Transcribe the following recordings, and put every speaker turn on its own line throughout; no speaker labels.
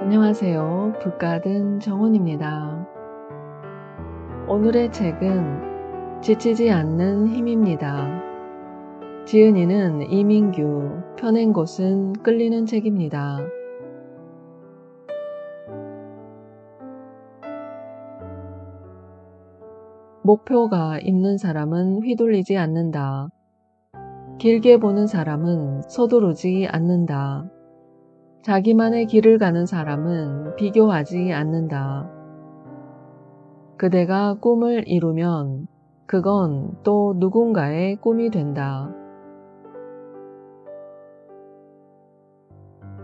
안녕하세요. 북가든 정원입니다. 오늘의 책은 지치지 않는 힘입니다. 지은이는 이민규, 펴낸 곳은 끌리는 책입니다. 목표가 있는 사람은 휘둘리지 않는다. 길게 보는 사람은 서두르지 않는다. 자기만의 길을 가는 사람은 비교하지 않는다. 그대가 꿈을 이루면 그건 또 누군가의 꿈이 된다.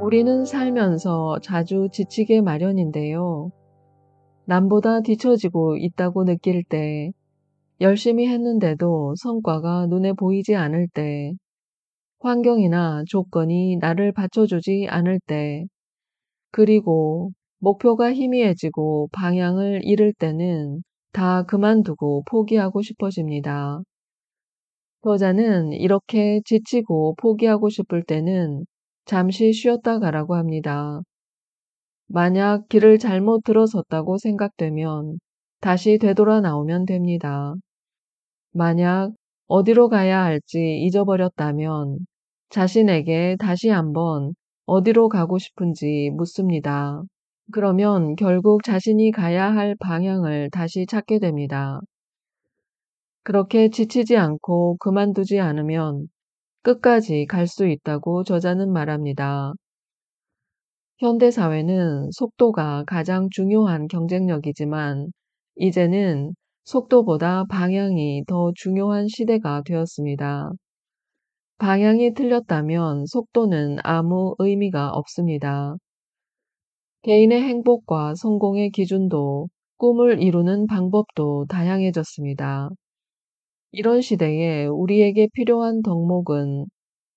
우리는 살면서 자주 지치게 마련인데요. 남보다 뒤처지고 있다고 느낄 때, 열심히 했는데도 성과가 눈에 보이지 않을 때, 환경이나 조건이 나를 받쳐주지 않을 때, 그리고 목표가 희미해지고 방향을 잃을 때는 다 그만두고 포기하고 싶어집니다. 저자는 이렇게 지치고 포기하고 싶을 때는 잠시 쉬었다 가라고 합니다. 만약 길을 잘못 들어섰다고 생각되면 다시 되돌아 나오면 됩니다. 만약 어디로 가야 할지 잊어버렸다면 자신에게 다시 한번 어디로 가고 싶은지 묻습니다. 그러면 결국 자신이 가야 할 방향을 다시 찾게 됩니다. 그렇게 지치지 않고 그만두지 않으면 끝까지 갈 수 있다고 저자는 말합니다. 현대사회는 속도가 가장 중요한 경쟁력이지만 이제는 속도보다 방향이 더 중요한 시대가 되었습니다. 방향이 틀렸다면 속도는 아무 의미가 없습니다. 개인의 행복과 성공의 기준도 꿈을 이루는 방법도 다양해졌습니다. 이런 시대에 우리에게 필요한 덕목은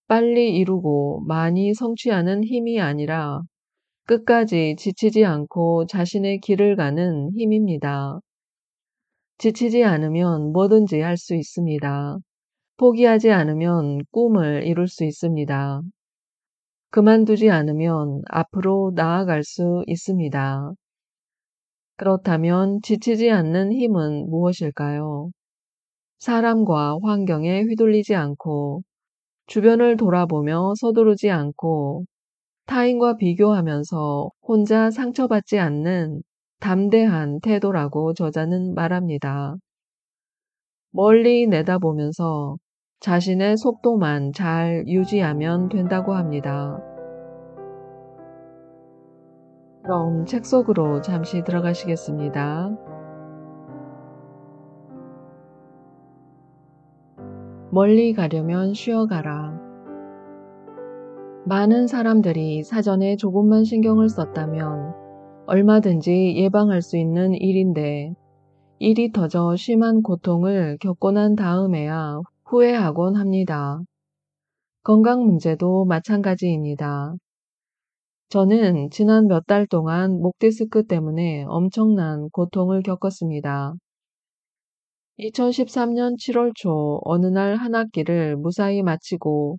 빨리 이루고 많이 성취하는 힘이 아니라 끝까지 지치지 않고 자신의 길을 가는 힘입니다. 지치지 않으면 뭐든지 할 수 있습니다. 포기하지 않으면 꿈을 이룰 수 있습니다. 그만두지 않으면 앞으로 나아갈 수 있습니다. 그렇다면 지치지 않는 힘은 무엇일까요? 사람과 환경에 휘둘리지 않고 주변을 돌아보며 서두르지 않고 타인과 비교하면서 혼자 상처받지 않는 담대한 태도라고 저자는 말합니다. 멀리 내다보면서 자신의 속도만 잘 유지하면 된다고 합니다. 그럼 책 속으로 잠시 들어가시겠습니다. 멀리 가려면 쉬어가라. 많은 사람들이 사전에 조금만 신경을 썼다면 얼마든지 예방할 수 있는 일인데 일이 더저 심한 고통을 겪고 난 다음에야 후회하곤 합니다. 건강 문제도 마찬가지입니다. 저는 지난 몇 달 동안 목디스크 때문에 엄청난 고통을 겪었습니다. 2013년 7월 초 어느 날 한 학기를 무사히 마치고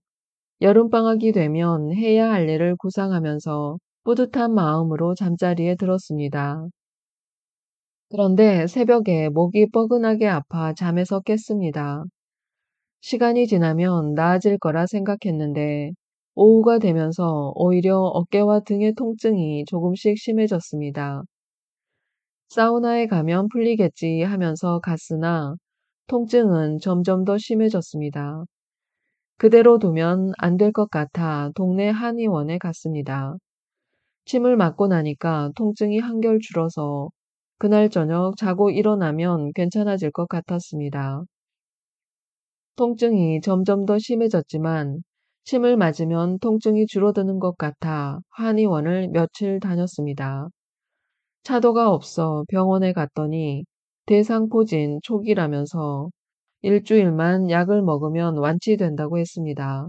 여름방학이 되면 해야 할 일을 구상하면서 뿌듯한 마음으로 잠자리에 들었습니다. 그런데 새벽에 목이 뻐근하게 아파 잠에서 깼습니다. 시간이 지나면 나아질 거라 생각했는데 오후가 되면서 오히려 어깨와 등의 통증이 조금씩 심해졌습니다. 사우나에 가면 풀리겠지 하면서 갔으나 통증은 점점 더 심해졌습니다. 그대로 두면 안 될 것 같아 동네 한의원에 갔습니다. 침을 맞고 나니까 통증이 한결 줄어서 그날 저녁 자고 일어나면 괜찮아질 것 같았습니다. 통증이 점점 더 심해졌지만 침을 맞으면 통증이 줄어드는 것 같아 한의원을 며칠 다녔습니다. 차도가 없어 병원에 갔더니 대상포진 초기라면서 일주일만 약을 먹으면 완치된다고 했습니다.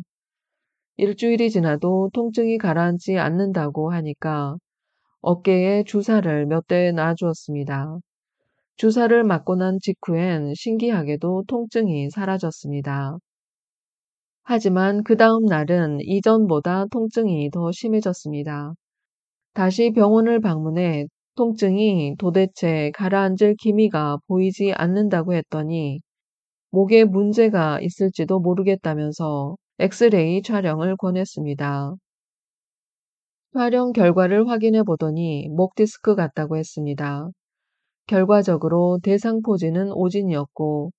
일주일이 지나도 통증이 가라앉지 않는다고 하니까 어깨에 주사를 몇 대 놔주었습니다. 주사를 맞고 난 직후엔 신기하게도 통증이 사라졌습니다. 하지만 그 다음 날은 이전보다 통증이 더 심해졌습니다. 다시 병원을 방문해 통증이 도대체 가라앉을 기미가 보이지 않는다고 했더니 목에 문제가 있을지도 모르겠다면서 엑스레이 촬영을 권했습니다. 촬영 결과를 확인해 보더니 목 디스크 같다고 했습니다. 결과적으로 대상 포진은 오진이었고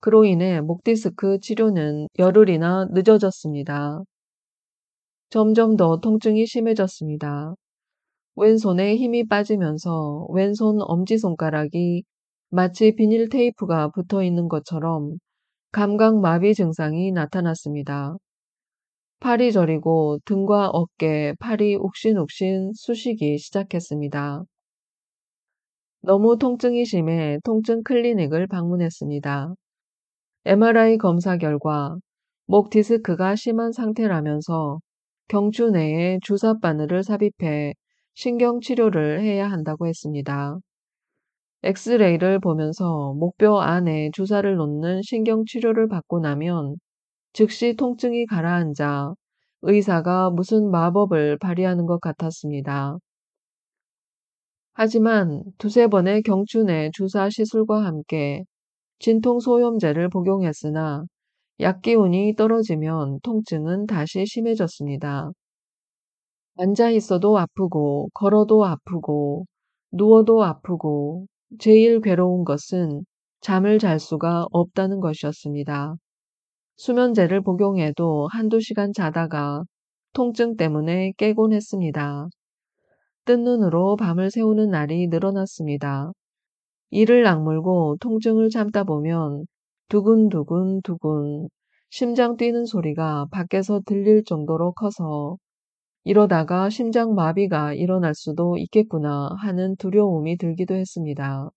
그로 인해 목 디스크 치료는 열흘이나 늦어졌습니다. 점점 더 통증이 심해졌습니다. 왼손에 힘이 빠지면서 왼손 엄지손가락이 마치 비닐 테이프가 붙어 있는 것처럼 감각마비 증상이 나타났습니다. 팔이 저리고 등과 어깨, 팔이 욱신욱신 쑤시기 시작했습니다. 너무 통증이 심해 통증 클리닉을 방문했습니다. MRI 검사 결과 목 디스크가 심한 상태라면서 경추 내에 주사 바늘을 삽입해 신경 치료를 해야 한다고 했습니다. 엑스레이를 보면서 목뼈 안에 주사를 놓는 신경 치료를 받고 나면 즉시 통증이 가라앉아 의사가 무슨 마법을 발휘하는 것 같았습니다. 하지만 두세 번의 경춘내 주사 시술과 함께 진통소염제를 복용했으나 약 기운이 떨어지면 통증은 다시 심해졌습니다. 앉아 있어도 아프고, 걸어도 아프고, 누워도 아프고, 제일 괴로운 것은 잠을 잘 수가 없다는 것이었습니다. 수면제를 복용해도 한두 시간 자다가 통증 때문에 깨곤 했습니다. 뜬 눈으로 밤을 새우는 날이 늘어났습니다. 이를 악물고 통증을 참다 보면 두근두근 두근 심장 뛰는 소리가 밖에서 들릴 정도로 커서 이러다가 심장 마비가 일어날 수도 있겠구나 하는 두려움이 들기도 했습니다.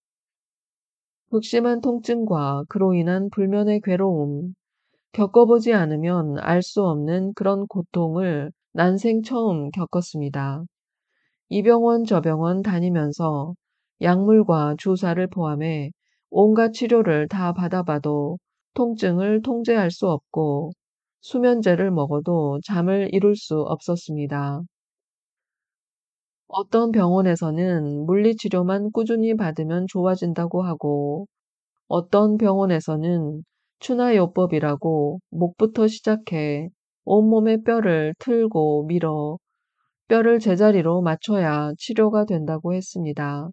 극심한 통증과 그로 인한 불면의 괴로움, 겪어보지 않으면 알 수 없는 그런 고통을 난생 처음 겪었습니다. 이 병원 저 병원 다니면서 약물과 주사를 포함해 온갖 치료를 다 받아봐도 통증을 통제할 수 없고 수면제를 먹어도 잠을 이룰 수 없었습니다. 어떤 병원에서는 물리치료만 꾸준히 받으면 좋아진다고 하고, 어떤 병원에서는 추나요법이라고 목부터 시작해 온몸의 뼈를 틀고 밀어 뼈를 제자리로 맞춰야 치료가 된다고 했습니다.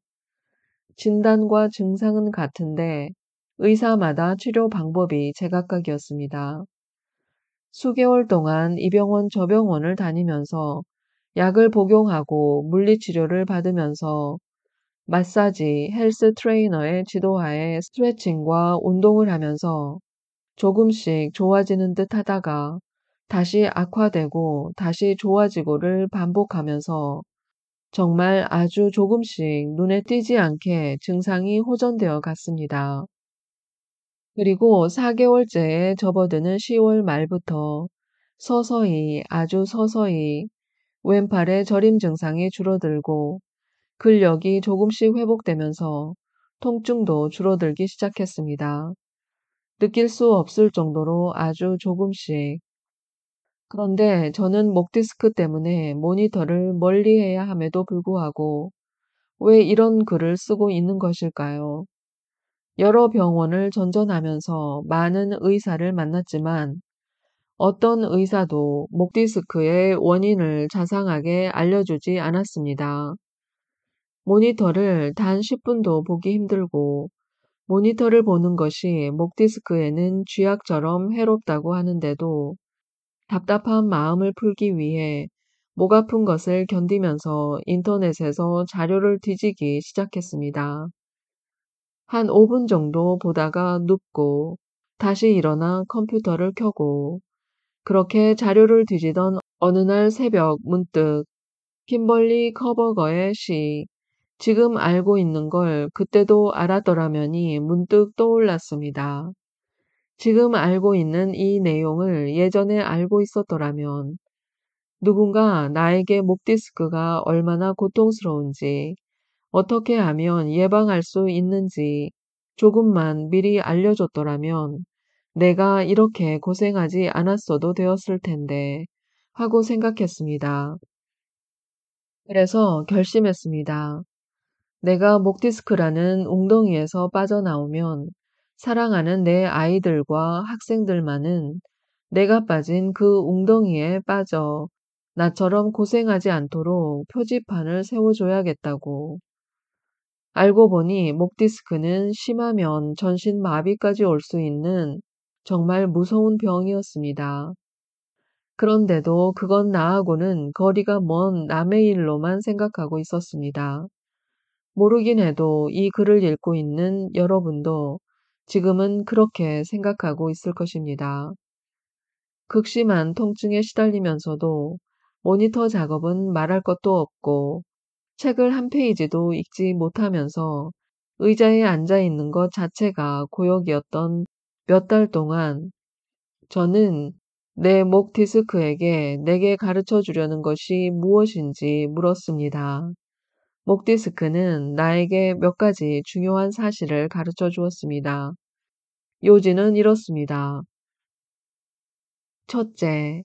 진단과 증상은 같은데 의사마다 치료 방법이 제각각이었습니다. 수개월 동안 이 병원 저 병원을 다니면서 약을 복용하고 물리치료를 받으면서 마사지, 헬스 트레이너의 지도하에 스트레칭과 운동을 하면서 조금씩 좋아지는 듯 하다가 다시 악화되고 다시 좋아지고를 반복하면서 정말 아주 조금씩 눈에 띄지 않게 증상이 호전되어 갔습니다. 그리고 4개월째 접어드는 10월 말부터 서서히 아주 서서히 왼팔의 저림 증상이 줄어들고 근력이 조금씩 회복되면서 통증도 줄어들기 시작했습니다. 느낄 수 없을 정도로 아주 조금씩. 그런데 저는 목디스크 때문에 모니터를 멀리 해야 함에도 불구하고 왜 이런 글을 쓰고 있는 것일까요? 여러 병원을 전전하면서 많은 의사를 만났지만 어떤 의사도 목디스크의 원인을 자상하게 알려주지 않았습니다. 모니터를 단 10분도 보기 힘들고 모니터를 보는 것이 목디스크에는 쥐약처럼 해롭다고 하는데도 답답한 마음을 풀기 위해 목 아픈 것을 견디면서 인터넷에서 자료를 뒤지기 시작했습니다. 한 5분 정도 보다가 눕고 다시 일어나 컴퓨터를 켜고 그렇게 자료를 뒤지던 어느 날 새벽 문득 킴벌리 커버거의 시 지금 알고 있는 걸 그때도 알았더라면이 문득 떠올랐습니다. 지금 알고 있는 이 내용을 예전에 알고 있었더라면 누군가 나에게 목디스크가 얼마나 고통스러운지 어떻게 하면 예방할 수 있는지 조금만 미리 알려줬더라면 내가 이렇게 고생하지 않았어도 되었을 텐데 하고 생각했습니다. 그래서 결심했습니다. 내가 목디스크라는 웅덩이에서 빠져나오면 사랑하는 내 아이들과 학생들만은 내가 빠진 그 웅덩이에 빠져 나처럼 고생하지 않도록 표지판을 세워줘야겠다고 알고 보니 목 디스크는 심하면 전신 마비까지 올 수 있는 정말 무서운 병이었습니다. 그런데도 그건 나하고는 거리가 먼 남의 일로만 생각하고 있었습니다. 모르긴 해도 이 글을 읽고 있는 여러분도 지금은 그렇게 생각하고 있을 것입니다. 극심한 통증에 시달리면서도 모니터 작업은 말할 것도 없고 책을 한 페이지도 읽지 못하면서 의자에 앉아 있는 것 자체가 고역이었던 몇 달 동안 저는 내 목 디스크에게 내게 가르쳐 주려는 것이 무엇인지 물었습니다. 목 디스크는 나에게 몇 가지 중요한 사실을 가르쳐 주었습니다. 요지는 이렇습니다. 첫째,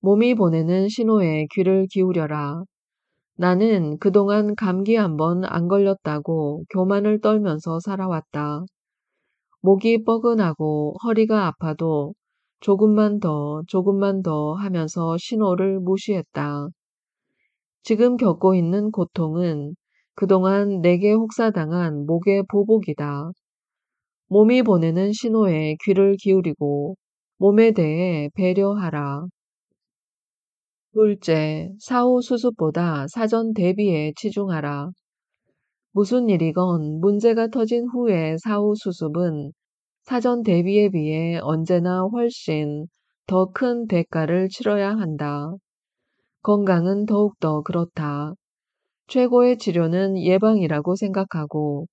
몸이 보내는 신호에 귀를 기울여라. 나는 그동안 감기 한번 안 걸렸다고 교만을 떨면서 살아왔다. 목이 뻐근하고 허리가 아파도 조금만 더, 조금만 더 하면서 신호를 무시했다. 지금 겪고 있는 고통은 그동안 내게 혹사당한 목의 보복이다. 몸이 보내는 신호에 귀를 기울이고 몸에 대해 배려하라. 둘째, 사후 수습보다 사전 대비에 치중하라. 무슨 일이건 문제가 터진 후에 사후 수습은 사전 대비에 비해 언제나 훨씬 더 큰 대가를 치러야 한다. 건강은 더욱더 그렇다. 최고의 치료는 예방이라고 생각하고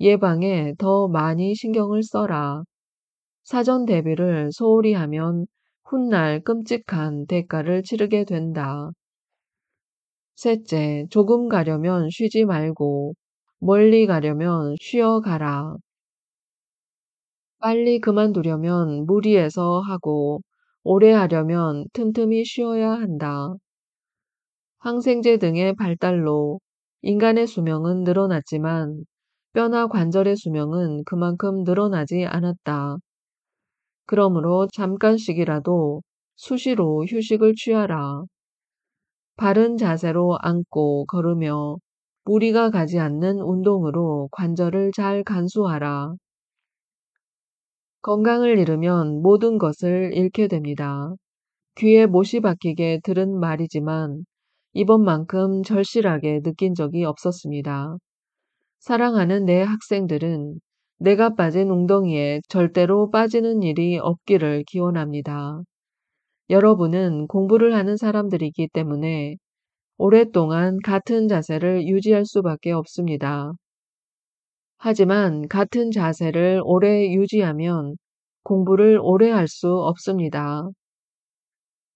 예방에 더 많이 신경을 써라. 사전 대비를 소홀히 하면 훗날 끔찍한 대가를 치르게 된다. 셋째, 조금 가려면 쉬지 말고 멀리 가려면 쉬어 가라. 빨리 그만두려면 무리해서 하고 오래 하려면 틈틈이 쉬어야 한다. 항생제 등의 발달로 인간의 수명은 늘어났지만 뼈나 관절의 수명은 그만큼 늘어나지 않았다. 그러므로 잠깐씩이라도 수시로 휴식을 취하라. 바른 자세로 앉고 걸으며 무리가 가지 않는 운동으로 관절을 잘 간수하라. 건강을 잃으면 모든 것을 잃게 됩니다. 귀에 못이 박히게 들은 말이지만 이번만큼 절실하게 느낀 적이 없었습니다. 사랑하는 내 학생들은 내가 빠진 웅덩이에 절대로 빠지는 일이 없기를 기원합니다. 여러분은 공부를 하는 사람들이기 때문에 오랫동안 같은 자세를 유지할 수밖에 없습니다. 하지만 같은 자세를 오래 유지하면 공부를 오래 할 수 없습니다.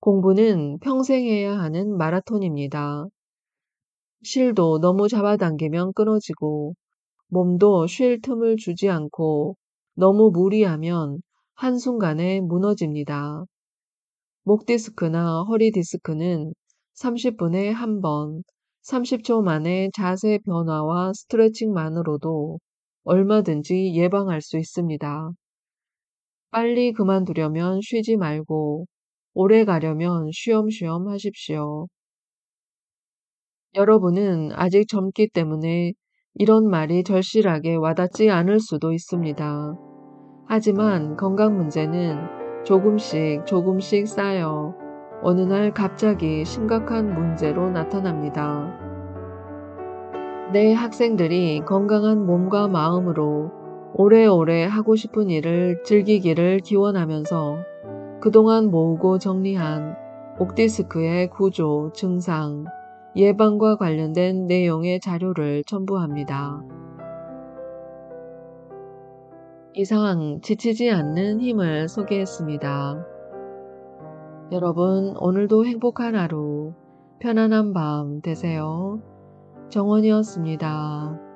공부는 평생 해야 하는 마라톤입니다. 실도 너무 잡아당기면 끊어지고 몸도 쉴 틈을 주지 않고 너무 무리하면 한순간에 무너집니다. 목 디스크나 허리 디스크는 30분에 한 번, 30초 만에 자세 변화와 스트레칭만으로도 얼마든지 예방할 수 있습니다. 빨리 그만두려면 쉬지 말고 오래 가려면 쉬엄쉬엄 하십시오. 여러분은 아직 젊기 때문에 이런 말이 절실하게 와닿지 않을 수도 있습니다. 하지만 음. 건강 문제는 조금씩 조금씩 쌓여 어느 날 갑자기 심각한 문제로 나타납니다. 내 네 학생들이 건강한 몸과 마음으로 오래오래 하고 싶은 일을 즐기기를 기원하면서 그동안 모으고 정리한 옥디스크의 구조, 증상, 예방과 관련된 내용의 자료를 첨부합니다. 이상 지치지 않는 힘을 소개했습니다. 여러분, 오늘도 행복한 하루, 편안한 밤 되세요. 정원이었습니다.